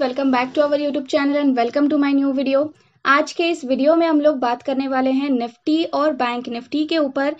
welcome back to our YouTube channel and welcome to my new video आज के इस video में हम लोग बात करने वाले हैं निफ्टी और बैंक निफ्टी के ऊपर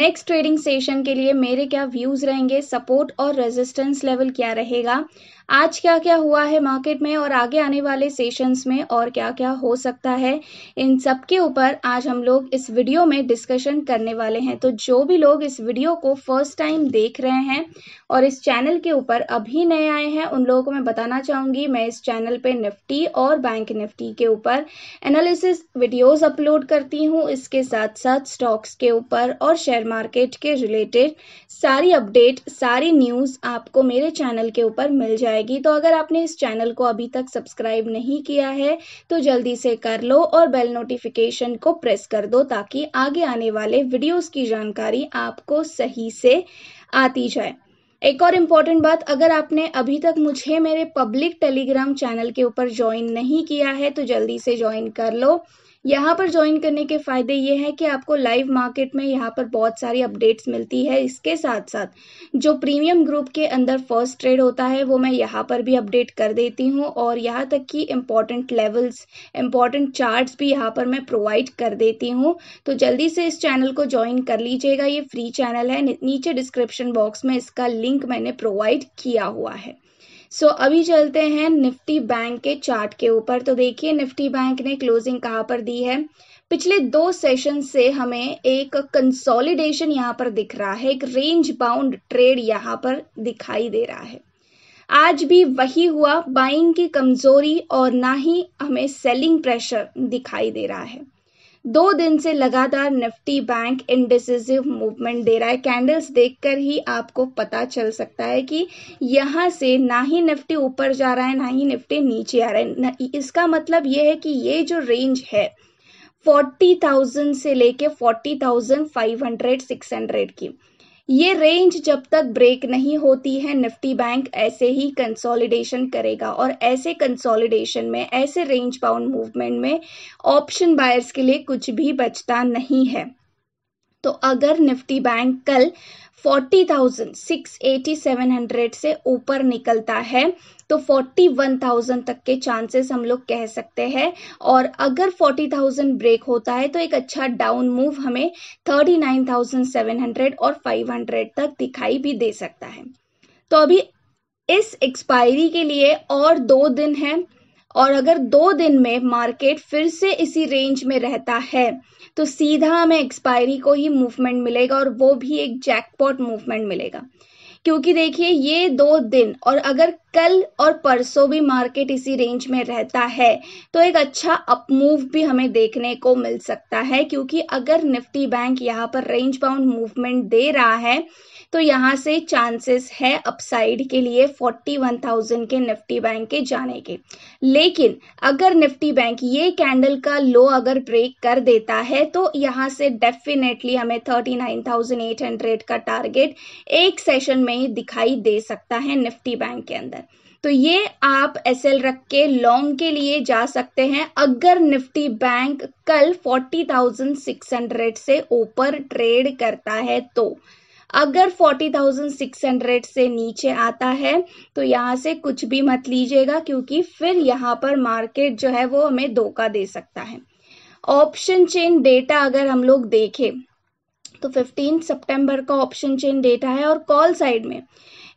नेक्स्ट ट्रेडिंग सेशन के लिए मेरे क्या व्यूज रहेंगे सपोर्ट और रेजिस्टेंस लेवल क्या रहेगा आज क्या क्या हुआ है मार्केट में और आगे आने वाले सेशंस में और क्या क्या हो सकता है इन सब के ऊपर आज हम लोग इस वीडियो में डिस्कशन करने वाले हैं तो जो भी लोग इस वीडियो को फर्स्ट टाइम देख रहे हैं और इस चैनल के ऊपर अभी नए आए हैं उन लोगों को मैं बताना चाहूँगी मैं इस चैनल पर निफ्टी और बैंक निफ्टी के ऊपर एनालिसिस वीडियोज अपलोड करती हूँ इसके साथ साथ स्टॉक्स के ऊपर और शेयर मार्केट के रिलेटेड सारी अपडेट सारी न्यूज़ आपको मेरे चैनल के ऊपर मिल जाए जाएगी तो अगर आपने इस चैनल को अभी तक सब्सक्राइब नहीं किया है तो जल्दी से कर लो और बेल नोटिफिकेशन को प्रेस कर दो ताकि आगे आने वाले वीडियोस की जानकारी आपको सही से आती जाए एक और इम्पॉर्टेंट बात अगर आपने अभी तक मुझे मेरे पब्लिक टेलीग्राम चैनल के ऊपर ज्वाइन नहीं किया है तो जल्दी से ज्वाइन कर लो यहाँ पर ज्वाइन करने के फ़ायदे ये हैं कि आपको लाइव मार्केट में यहाँ पर बहुत सारी अपडेट्स मिलती है इसके साथ साथ जो प्रीमियम ग्रुप के अंदर फर्स्ट ट्रेड होता है वो मैं यहाँ पर भी अपडेट कर देती हूँ और यहाँ तक कि इम्पॉर्टेंट लेवल्स इम्पॉर्टेंट चार्ट्स भी यहाँ पर मैं प्रोवाइड कर देती हूँ तो जल्दी से इस चैनल को ज्वाइन कर लीजिएगा ये फ्री चैनल है नीचे डिस्क्रिप्शन बॉक्स में इसका लिंक मैंने प्रोवाइड किया हुआ है सो so, अभी चलते हैं निफ्टी बैंक के चार्ट के ऊपर तो देखिए निफ्टी बैंक ने क्लोजिंग कहाँ पर दी है पिछले दो सेशन से हमें एक कंसोलिडेशन यहाँ पर दिख रहा है एक रेंज बाउंड ट्रेड यहाँ पर दिखाई दे रहा है आज भी वही हुआ बाइंग की कमजोरी और ना ही हमें सेलिंग प्रेशर दिखाई दे रहा है दो दिन से लगातार निफ्टी बैंक इंडिसिव मूवमेंट दे रहा है कैंडल्स देखकर ही आपको पता चल सकता है कि यहाँ से ना ही निफ्टी ऊपर जा रहा है ना ही निफ्टी नीचे आ रहा है इसका मतलब ये है कि ये जो रेंज है फोर्टी थाउजेंड से लेके forty thousand five hundred six hundred की ये रेंज जब तक ब्रेक नहीं होती है निफ्टी बैंक ऐसे ही कंसोलिडेशन करेगा और ऐसे कंसोलिडेशन में ऐसे रेंज बाउंड मूवमेंट में ऑप्शन बायर्स के लिए कुछ भी बचता नहीं है तो अगर निफ्टी बैंक कल forty thousand six eighty seven hundred से ऊपर निकलता है तो 41,000 तक के चांसेस हम लोग कह सकते हैं और अगर 40,000 ब्रेक होता है तो एक अच्छा डाउन मूव हमें 39,700 और 500 तक दिखाई भी दे सकता है तो अभी इस एक्सपायरी के लिए और दो दिन है और अगर दो दिन में मार्केट फिर से इसी रेंज में रहता है तो सीधा हमें एक्सपायरी को ही मूवमेंट मिलेगा और वो भी एक जैकपॉट मूवमेंट मिलेगा क्योंकि देखिए ये दो दिन और अगर कल और परसों भी मार्केट इसी रेंज में रहता है तो एक अच्छा अपमूव भी हमें देखने को मिल सकता है क्योंकि अगर निफ्टी बैंक यहाँ पर रेंज बाउंड मूवमेंट दे रहा है तो यहाँ से चांसेस है अपसाइड के लिए 41,000 के निफ्टी बैंक के जाने के लेकिन अगर निफ्टी बैंक ये कैंडल का लो अगर ब्रेक कर देता है तो यहाँ से डेफिनेटली हमें 39,800 का टारगेट एक सेशन में ही दिखाई दे सकता है निफ्टी बैंक के अंदर तो ये आप एस एल रख के लॉन्ग के लिए जा सकते हैं अगर निफ्टी बैंक कल 40,600 से ऊपर ट्रेड करता है तो अगर 40,600 से नीचे आता है तो यहाँ से कुछ भी मत लीजिएगा क्योंकि फिर यहाँ पर मार्केट जो है वो हमें धोखा दे सकता है ऑप्शन चेन डेटा अगर हम लोग देखें तो 15 सितंबर का ऑप्शन चेन डेटा है और कॉल साइड में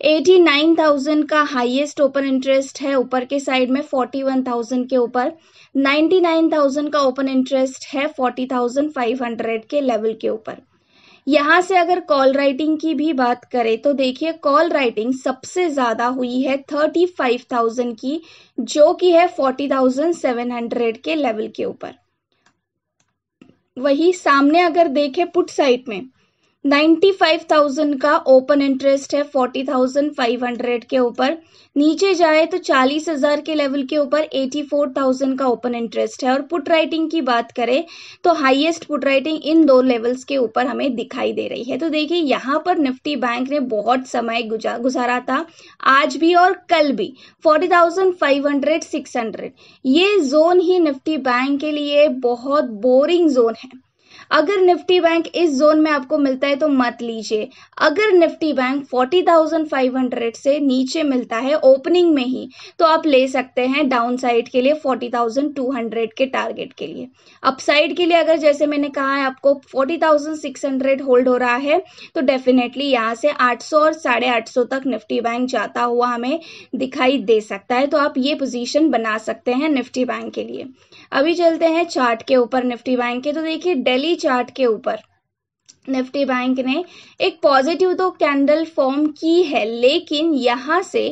एटी नाइन थाउजेंड का हाईएस्ट ओपन इंटरेस्ट है ऊपर के साइड में फोर्टी वन थाउजेंड के ऊपर नाइन्टी नाइन थाउजेंड का ओपन इंटरेस्ट है फोर्टी थाउजेंड फाइव हंड्रेड के लेवल के ऊपर यहां से अगर कॉल राइटिंग की भी बात करें तो देखिए कॉल राइटिंग सबसे ज़्यादा हुई है थर्टी फाइव थाउजेंड की जो कि है फोर्टी थाउजेंड सेवन हंड्रेड के लेवल के ऊपर वही सामने अगर देखें पुट साइड में नाइन्टी फाइव थाउजेंड का ओपन इंटरेस्ट है फोर्टी थाउजेंड फाइव हंड्रेड के ऊपर नीचे जाए तो चालीस हजार के लेवल के ऊपर एटी फोर थाउजेंड का ओपन इंटरेस्ट है और पुट राइटिंग की बात करें तो हाईएस्ट पुट राइटिंग इन दो लेवल्स के ऊपर हमें दिखाई दे रही है तो देखिए यहाँ पर निफ्टी बैंक ने बहुत समय गुजारा था आज भी और कल भी सिक्स हंड्रेड ये जोन ही निफ्टी बैंक के लिए बहुत बोरिंग जोन है अगर निफ्टी बैंक इस जोन में आपको मिलता है तो मत लीजिए अगर निफ्टी बैंक 40,500 से नीचे मिलता है ओपनिंग में ही तो आप ले सकते हैं डाउन साइड के लिए 40,200 के टारगेट के लिए अपसाइड के लिए अगर जैसे मैंने कहा है आपको 40,600 होल्ड हो रहा है तो डेफिनेटली यहाँ से 800 और साढ़े तक निफ्टी बैंक जाता हुआ हमें दिखाई दे सकता है तो आप ये पोजिशन बना सकते हैं निफ्टी बैंक के लिए अभी चलते हैं चार्ट के ऊपर निफ्टी बैंक के तो देखिए डेली चार्ट के ऊपर निफ्टी बैंक ने एक पॉजिटिव तो कैंडल फॉर्म की है लेकिन यहाँ से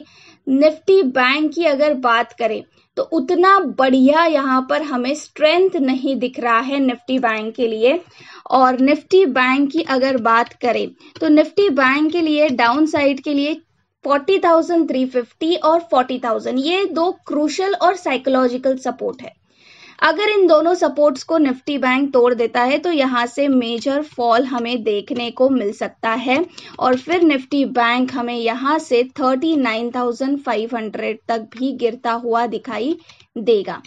निफ्टी बैंक की अगर बात करें तो उतना बढ़िया यहाँ पर हमें स्ट्रेंथ नहीं दिख रहा है निफ्टी बैंक के लिए और निफ्टी बैंक की अगर बात करें तो निफ्टी बैंक के लिए डाउन साइड के लिए 40,350 और 40,000 ये दो क्रूशल और साइकोलॉजिकल सपोर्ट है अगर इन दोनों सपोर्ट्स को निफ्टी बैंक तोड़ देता है तो यहाँ से मेजर फॉल हमें देखने को मिल सकता है और फिर निफ्टी बैंक हमें यहाँ से 39,500 तक भी गिरता हुआ दिखाई देगा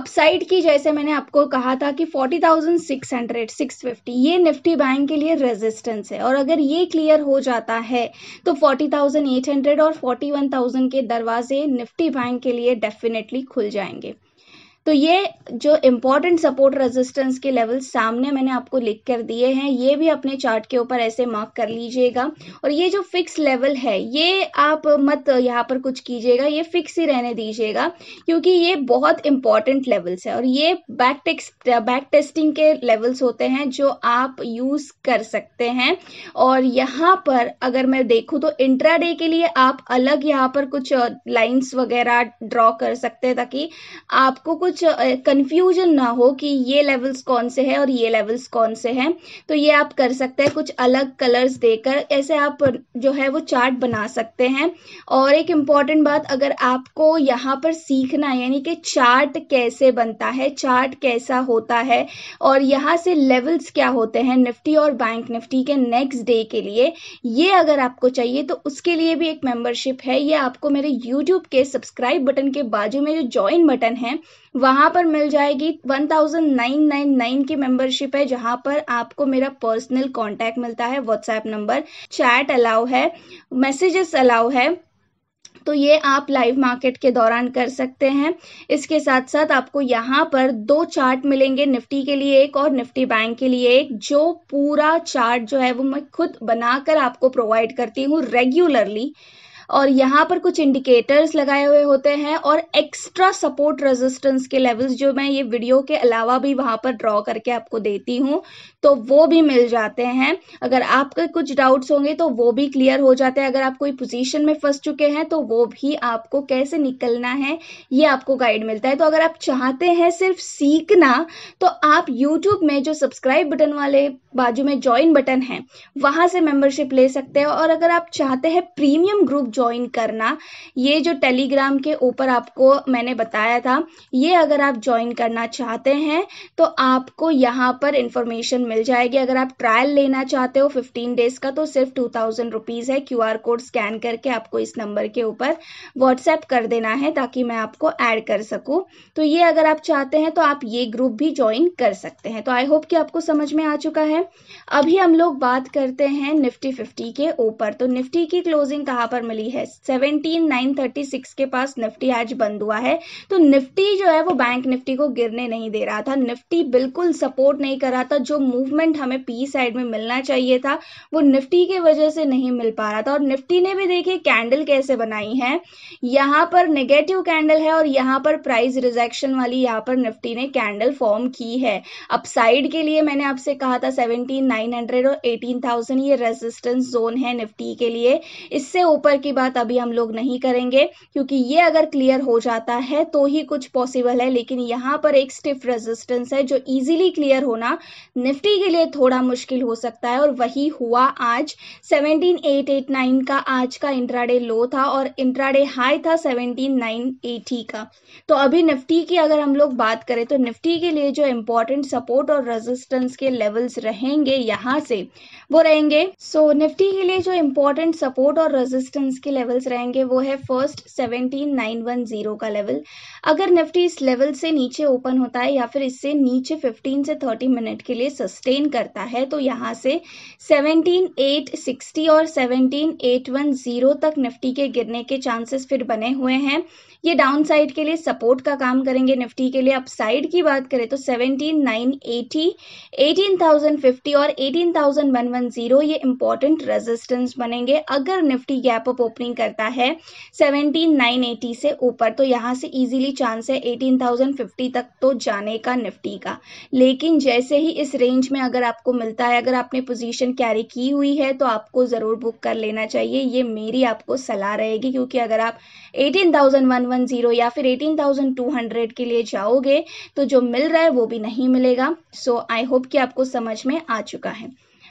अपसाइड की जैसे मैंने आपको कहा था कि 40,600, 650 ये निफ्टी बैंक के लिए रेजिस्टेंस है और अगर ये क्लियर हो जाता है तो 40,800 और 41,000 के दरवाजे निफ्टी बैंक के लिए डेफिनेटली खुल जाएंगे तो ये जो इम्पोर्टेंट सपोर्ट रेजिस्टेंस के लेवल सामने मैंने आपको लिख कर दिए हैं ये भी अपने चार्ट के ऊपर ऐसे मार्क कर लीजिएगा और ये जो फिक्स लेवल है ये आप मत यहाँ पर कुछ कीजिएगा ये फिक्स ही रहने दीजिएगा क्योंकि ये बहुत इंपॉर्टेंट लेवल्स है और ये बैक टेक्स बैक टेस्टिंग के लेवल्स होते हैं जो आप यूज कर सकते हैं और यहाँ पर अगर मैं देखूँ तो इंट्राडे के लिए आप अलग यहाँ पर कुछ लाइन्स वगैरह ड्रॉ कर सकते हैं ताकि आपको कुछ कुछ कंफ्यूजन ना हो कि ये लेवल्स कौन से हैं और ये लेवल्स कौन से हैं तो ये आप कर सकते हैं कुछ अलग कलर्स देकर ऐसे आप जो है वो चार्ट बना सकते हैं और एक इम्पॉर्टेंट बात अगर आपको यहाँ पर सीखना है यानी कि चार्ट कैसे बनता है चार्ट कैसा होता है और यहाँ से लेवल्स क्या होते हैं निफ्टी और बैंक निफ्टी के नेक्स्ट डे के लिए ये अगर आपको चाहिए तो उसके लिए भी एक मेंबरशिप है ये आपको मेरे यूट्यूब के सब्सक्राइब बटन के बाजू में जो ज्वाइन बटन है वहां पर मिल जाएगी 1999 की मेंबरशिप है जहां पर आपको मेरा पर्सनल कांटेक्ट मिलता है व्हाट्सएप नंबर चैट अलाउ है मैसेजेस अलाउ है तो ये आप लाइव मार्केट के दौरान कर सकते हैं इसके साथ साथ आपको यहाँ पर दो चार्ट मिलेंगे निफ्टी के लिए एक और निफ्टी बैंक के लिए एक जो पूरा चार्ट जो है वो मैं खुद बनाकर आपको प्रोवाइड करती हूँ रेगुलरली और यहाँ पर कुछ इंडिकेटर्स लगाए हुए होते हैं और एक्स्ट्रा सपोर्ट रेजिस्टेंस के लेवल्स जो मैं ये वीडियो के अलावा भी वहां पर ड्रॉ करके आपको देती हूँ तो वो भी मिल जाते हैं अगर आपके कुछ डाउट्स होंगे तो वो भी क्लियर हो जाते हैं अगर आप कोई पोजीशन में फंस चुके हैं तो वो भी आपको कैसे निकलना है ये आपको गाइड मिलता है तो अगर आप चाहते हैं सिर्फ सीखना तो आप यूट्यूब में जो सब्सक्राइब बटन वाले बाजू में ज्वाइन बटन है वहाँ से मेंबरशिप ले सकते हैं और अगर आप चाहते हैं प्रीमियम ग्रुप ज्वाइन करना ये जो टेलीग्राम के ऊपर आपको मैंने बताया था ये अगर आप ज्वाइन करना चाहते हैं तो आपको यहाँ पर इंफॉर्मेशन मिल जाएगी अगर आप ट्रायल लेना चाहते हो 15 डेज का तो सिर्फ टू थाउजेंड रुपीज़ है क्यूआर कोड स्कैन करके आपको इस नंबर के ऊपर व्हाट्सएप कर देना है ताकि मैं आपको ऐड कर सकूं तो ये अगर आप चाहते हैं तो आप ये ग्रुप भी ज्वाइन कर सकते हैं तो आई होप कि आपको समझ में आ चुका है अभी हम लोग बात करते हैं निफ्टी फिफ्टी के ऊपर तो निफ्टी की क्लोजिंग कहाँ पर मिली है सेवनटीन नाइन थर्टी सिक्स के पास निफ्टी आज बंद हुआ है तो निफ्टी जो है वो बैंक निफ्टी को गिरने नहीं दे रहा था निफ्टी बिल्कुल सपोर्ट नहीं कर रहा था जो मूवमेंट हमें पी साइड में मिलना चाहिए था वो निफ्टी के वजह से नहीं मिल पा रहा था और निफ्टी ने भी देखिए कैंडल कैसे बनाई है यहाँ पर नेगेटिव कैंडल है और यहाँ पर प्राइस रिजेक्शन वाली यहाँ पर निफ्टी ने कैंडल फॉर्म की है अब साइड के लिए मैंने आपसे कहा था सेवनटीन नाइन हंड्रेड और एटीन थाउजेंड ये रेजिस्टेंस जोन है निफ्टी के लिए इससे ऊपर की बात अभी हम लोग नहीं करेंगे क्योंकि ये अगर क्लियर हो जाता है तो ही कुछ पॉसिबल है लेकिन यहाँ पर एक स्टिफ रेजिस्टेंस है जो इजीली क्लियर होना निफ्टी एसटी के लिए थोड़ा मुश्किल हो सकता है और वही हुआ आज 17889 का आज का इंट्राडे लो था और इंट्राडे हाई था 17980 का तो अभी निफ्टी की अगर हम लोग बात करें तो निफ्टी के लिए जो इम्पोर्टेंट सपोर्ट और रेजिस्टेंस के लेवल्स रहेंगे यहाँ से वो रहेंगे सो so, निफ्टी के लिए जो इम्पोर्टेंट सपोर्ट और रेजिस्टेंस के लेवल्स रहेंगे वो है फर्स्ट सेवनटीन का लेवल अगर निफ्टी इस लेवल से नीचे ओपन होता है या फिर इससे नीचे फिफ्टीन से थर्टी मिनट के लिए सस्ते सस्टेन करता है तो यहाँ से 17860 और 17810 तक निफ्टी के गिरने के चांसेस फिर बने हुए हैं ये डाउन साइड के लिए सपोर्ट का काम करेंगे निफ्टी के लिए अपसाइड की बात करें तो 17980 18050 और 18110 ये इंपॉर्टेंट रेजिस्टेंस बनेंगे अगर निफ्टी गैप अप ओपनिंग करता है 17980 से ऊपर तो यहाँ से इजीली चांस है 18050 तक तो जाने का निफ्टी का लेकिन जैसे ही इस रेंज में अगर आपको मिलता है अगर आपने पोजीशन कैरी की हुई है तो आपको ज़रूर बुक कर लेना चाहिए ये मेरी आपको सलाह रहेगी क्योंकि अगर आप 18,110 या फिर 18,200 के लिए जाओगे तो जो मिल रहा है वो भी नहीं मिलेगा सो आई होप कि आपको समझ में आ चुका है